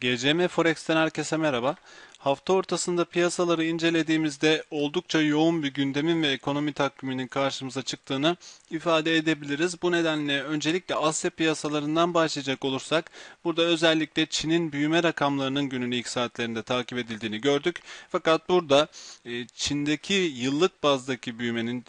GCM Forex'ten herkese merhaba. Hafta ortasında piyasaları incelediğimizde oldukça yoğun bir gündemin ve ekonomi takviminin karşımıza çıktığını ifade edebiliriz. Bu nedenle öncelikle Asya piyasalarından başlayacak olursak burada özellikle Çin'in büyüme rakamlarının günün ilk saatlerinde takip edildiğini gördük. Fakat burada e, Çin'deki yıllık bazdaki büyümenin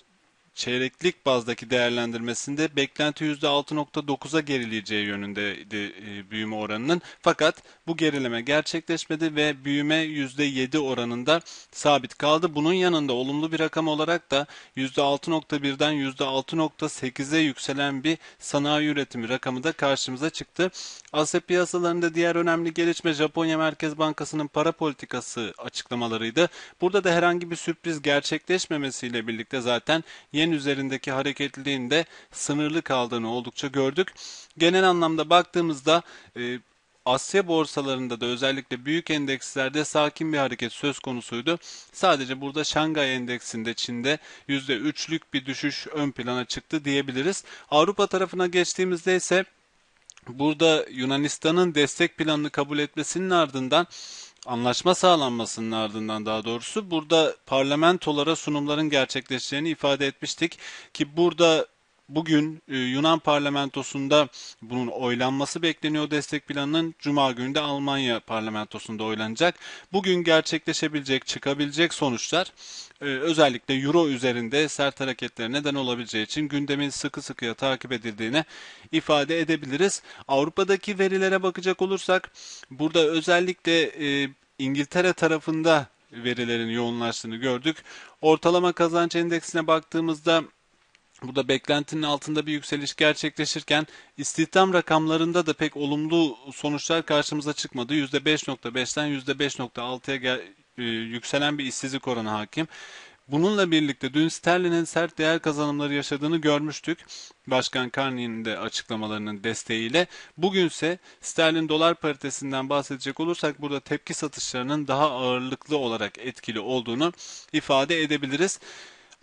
çeyreklik bazdaki değerlendirmesinde beklenti %6.9'a gerileyeceği yönündeydi e, büyüme oranının. Fakat bu gerileme gerçekleşmedi ve büyüme %7 oranında sabit kaldı. Bunun yanında olumlu bir rakam olarak da %6.1'den %6.8'e yükselen bir sanayi üretimi rakamı da karşımıza çıktı. Asya piyasalarında diğer önemli gelişme Japonya Merkez Bankası'nın para politikası açıklamalarıydı. Burada da herhangi bir sürpriz gerçekleşmemesiyle birlikte zaten yeni yen üzerindeki hareketliliğin de sınırlı kaldığını oldukça gördük. Genel anlamda baktığımızda e, Asya borsalarında da özellikle büyük endekslerde sakin bir hareket söz konusuydu. Sadece burada Şangay endeksinde Çin'de %3'lük bir düşüş ön plana çıktı diyebiliriz. Avrupa tarafına geçtiğimizde ise burada Yunanistan'ın destek planını kabul etmesinin ardından anlaşma sağlanmasının ardından daha doğrusu burada parlamentolara sunumların gerçekleşeceğini ifade etmiştik ki burada Bugün e, Yunan parlamentosunda bunun oylanması bekleniyor destek planının. Cuma günü de Almanya parlamentosunda oylanacak. Bugün gerçekleşebilecek, çıkabilecek sonuçlar e, özellikle Euro üzerinde sert hareketlere neden olabileceği için gündemin sıkı sıkıya takip edildiğini ifade edebiliriz. Avrupa'daki verilere bakacak olursak burada özellikle e, İngiltere tarafında verilerin yoğunlaştığını gördük. Ortalama kazanç endeksine baktığımızda Burada beklentinin altında bir yükseliş gerçekleşirken istihdam rakamlarında da pek olumlu sonuçlar karşımıza çıkmadı. %5.5'ten %5.6'ya e, yükselen bir işsizlik oranı hakim. Bununla birlikte dün sterlinin sert değer kazanımları yaşadığını görmüştük. Başkan Carney'in de açıklamalarının desteğiyle. Bugünse sterlin dolar paritesinden bahsedecek olursak burada tepki satışlarının daha ağırlıklı olarak etkili olduğunu ifade edebiliriz.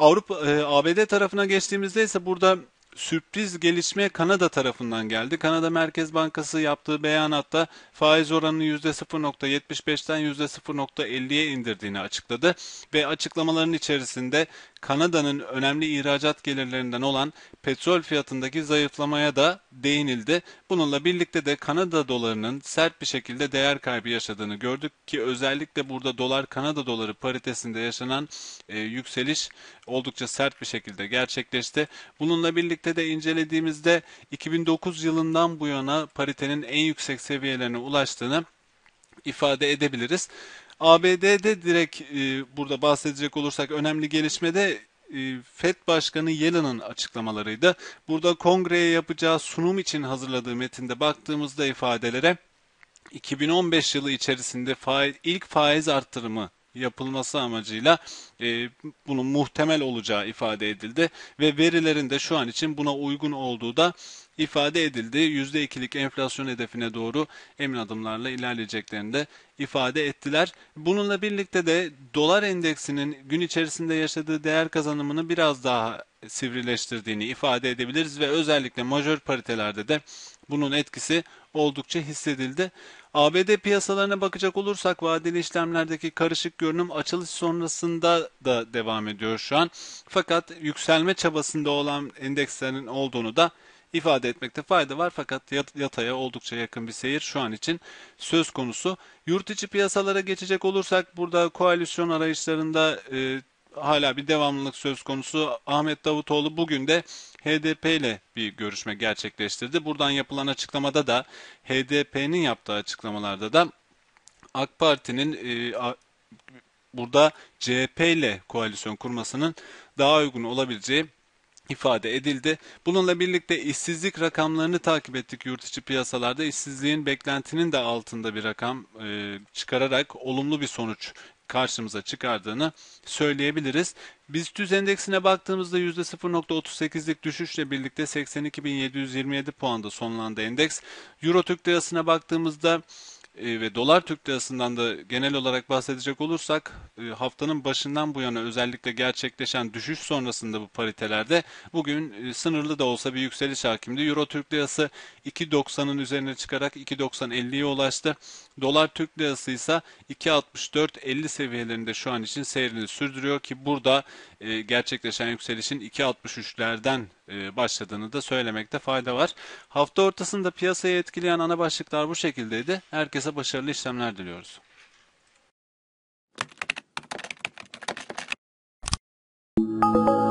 Avrupa e, ABD tarafına geçtiğimizde ise burada sürpriz gelişme Kanada tarafından geldi. Kanada Merkez Bankası yaptığı beyanatta faiz oranını %0.75'ten %0.50'ye indirdiğini açıkladı ve açıklamaların içerisinde Kanada'nın önemli ihracat gelirlerinden olan petrol fiyatındaki zayıflamaya da değinildi. Bununla birlikte de Kanada dolarının sert bir şekilde değer kaybı yaşadığını gördük ki özellikle burada dolar Kanada doları paritesinde yaşanan e, yükseliş oldukça sert bir şekilde gerçekleşti. Bununla birlikte birlikte de incelediğimizde 2009 yılından bu yana paritenin en yüksek seviyelerine ulaştığını ifade edebiliriz. ABD'de direkt e, burada bahsedecek olursak önemli gelişmede e, FED Başkanı Yellen'ın açıklamalarıydı. Burada kongreye yapacağı sunum için hazırladığı metinde baktığımızda ifadelere 2015 yılı içerisinde faiz, ilk faiz arttırımı yapılması amacıyla e, bunun muhtemel olacağı ifade edildi ve verilerin de şu an için buna uygun olduğu da ifade edildi. %2'lik enflasyon hedefine doğru emin adımlarla ilerleyeceklerini de ifade ettiler. Bununla birlikte de dolar endeksinin gün içerisinde yaşadığı değer kazanımını biraz daha sivrileştirdiğini ifade edebiliriz ve özellikle majör paritelerde de bunun etkisi oldukça hissedildi. ABD piyasalarına bakacak olursak vadeli işlemlerdeki karışık görünüm açılış sonrasında da devam ediyor şu an. Fakat yükselme çabasında olan endekslerin olduğunu da ifade etmekte fayda var fakat yataya oldukça yakın bir seyir şu an için söz konusu. Yurt içi piyasalara geçecek olursak burada koalisyon arayışlarında e, hala bir devamlılık söz konusu. Ahmet Davutoğlu bugün de HDP ile bir görüşme gerçekleştirdi. Buradan yapılan açıklamada da HDP'nin yaptığı açıklamalarda da AK Parti'nin e, a, burada CHP ile koalisyon kurmasının daha uygun olabileceği ifade edildi. Bununla birlikte işsizlik rakamlarını takip ettik yurt içi piyasalarda. işsizliğin beklentinin de altında bir rakam e, çıkararak olumlu bir sonuç karşımıza çıkardığını söyleyebiliriz. BIST endeksine baktığımızda %0.38'lik düşüşle birlikte 82.727 puanda sonlandı endeks. Euro Türk lirasına baktığımızda ee, ve dolar Türk lirasından da genel olarak bahsedecek olursak e, haftanın başından bu yana özellikle gerçekleşen düşüş sonrasında bu paritelerde bugün e, sınırlı da olsa bir yükseliş hakimdi. Euro Türk lirası 2.90'ın üzerine çıkarak 2.90.50'ye ulaştı. Dolar Türk lirası ise 2.64.50 seviyelerinde şu an için seyrini sürdürüyor ki burada e, gerçekleşen yükselişin 2.63'lerden e, başladığını da söylemekte fayda var. Hafta ortasında piyasayı etkileyen ana başlıklar bu şekildeydi. Herkese başarılı işlemler diliyoruz. Thank